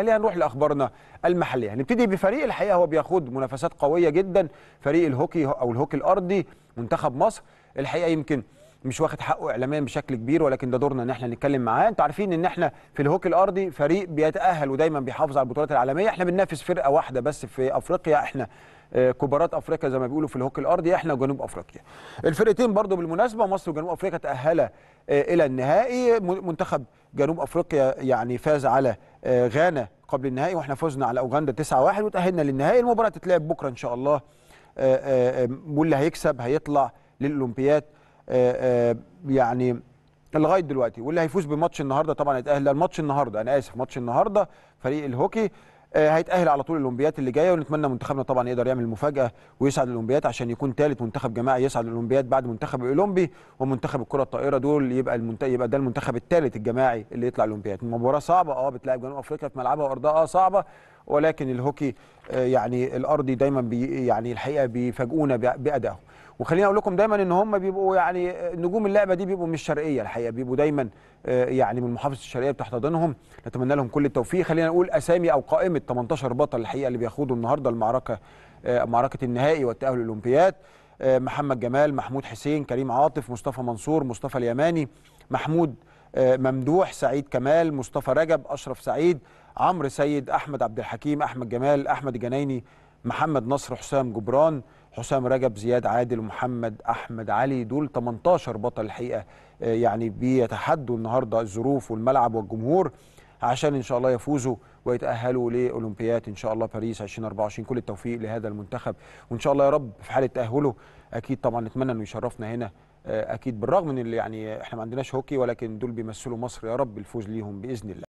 خلينا نروح لاخبارنا المحليه هنبتدي بفريق الحقيقه هو بيخوض منافسات قويه جدا فريق الهوكي او الهوكي الارضي منتخب مصر الحقيقه يمكن مش واخد حقه اعلاميا بشكل كبير ولكن ده دورنا ان احنا نتكلم معاه انتوا عارفين ان احنا في الهوكي الارضي فريق بيتاهل ودايما بيحافظ على البطولات العالميه احنا بننافس فرقه واحده بس في افريقيا احنا آه، كبارات افريقيا زي ما بيقولوا في الهوكي الارضي احنا وجنوب افريقيا الفرقتين برضو بالمناسبه مصر وجنوب افريقيا تاهلا آه، الى النهائي منتخب جنوب افريقيا يعني فاز على آه، غانا قبل النهائي واحنا فزنا على اوغندا 9-1 وتاهلنا للنهائي المباراه تتلعب بكره ان شاء الله آه، آه، واللي هيكسب هيطلع للاولمبياد يعني لغايه دلوقتي واللي هيفوز بماتش النهارده طبعا هيتاهل الماتش النهارده انا اسف ماتش النهارده فريق الهوكي آه، هيتاهل على طول الاولمبيات اللي جايه ونتمنى منتخبنا طبعا يقدر يعمل مفاجاه ويسعد الأولمبيات عشان يكون ثالث منتخب جماعي يسعد الأولمبيات بعد منتخب الاولمبي ومنتخب الكره الطائره دول يبقى المنت... يبقى ده المنتخب الثالث الجماعي اللي يطلع الأولمبيات مباراه صعبه اه بتلاعب جنوب افريقيا في ملعبها وارضها اه صعبه ولكن الهوكي آه، يعني الارضي دايما بي يعني الحقيقه بيفاجئونا بادائهم وخليني اقول لكم دايما ان هم بيبقوا يعني نجوم اللعبه دي بيبقوا من الشرقيه الحقيقه بيبقوا دايما آه، يعني من محافظه الشرقيه بتحتضنهم نتمنى لهم كل التوفيق خلينا نقول اسامي او قائمه 18 بطل الحقيقه اللي بيخوضوا النهارده المعركه آه، معركه النهائي والتاهل الاولمبياد آه، محمد جمال محمود حسين كريم عاطف مصطفى منصور مصطفى اليماني محمود ممدوح سعيد كمال مصطفى رجب اشرف سعيد عمرو سيد احمد عبد الحكيم احمد جمال احمد الجنايني محمد نصر حسام جبران حسام رجب زياد عادل ومحمد احمد علي دول 18 بطل الحقيقه آه، يعني بيتحدوا النهارده الظروف والملعب والجمهور عشان ان شاء الله يفوزوا ويتاهلوا لاولمبياد ان شاء الله باريس 2024 كل التوفيق لهذا المنتخب وان شاء الله يا رب في حاله تاهله اكيد طبعا نتمنى انه يشرفنا هنا آه، اكيد بالرغم من اللي يعني احنا ما عندناش هوكي ولكن دول بيمثلوا مصر يا رب الفوز ليهم باذن الله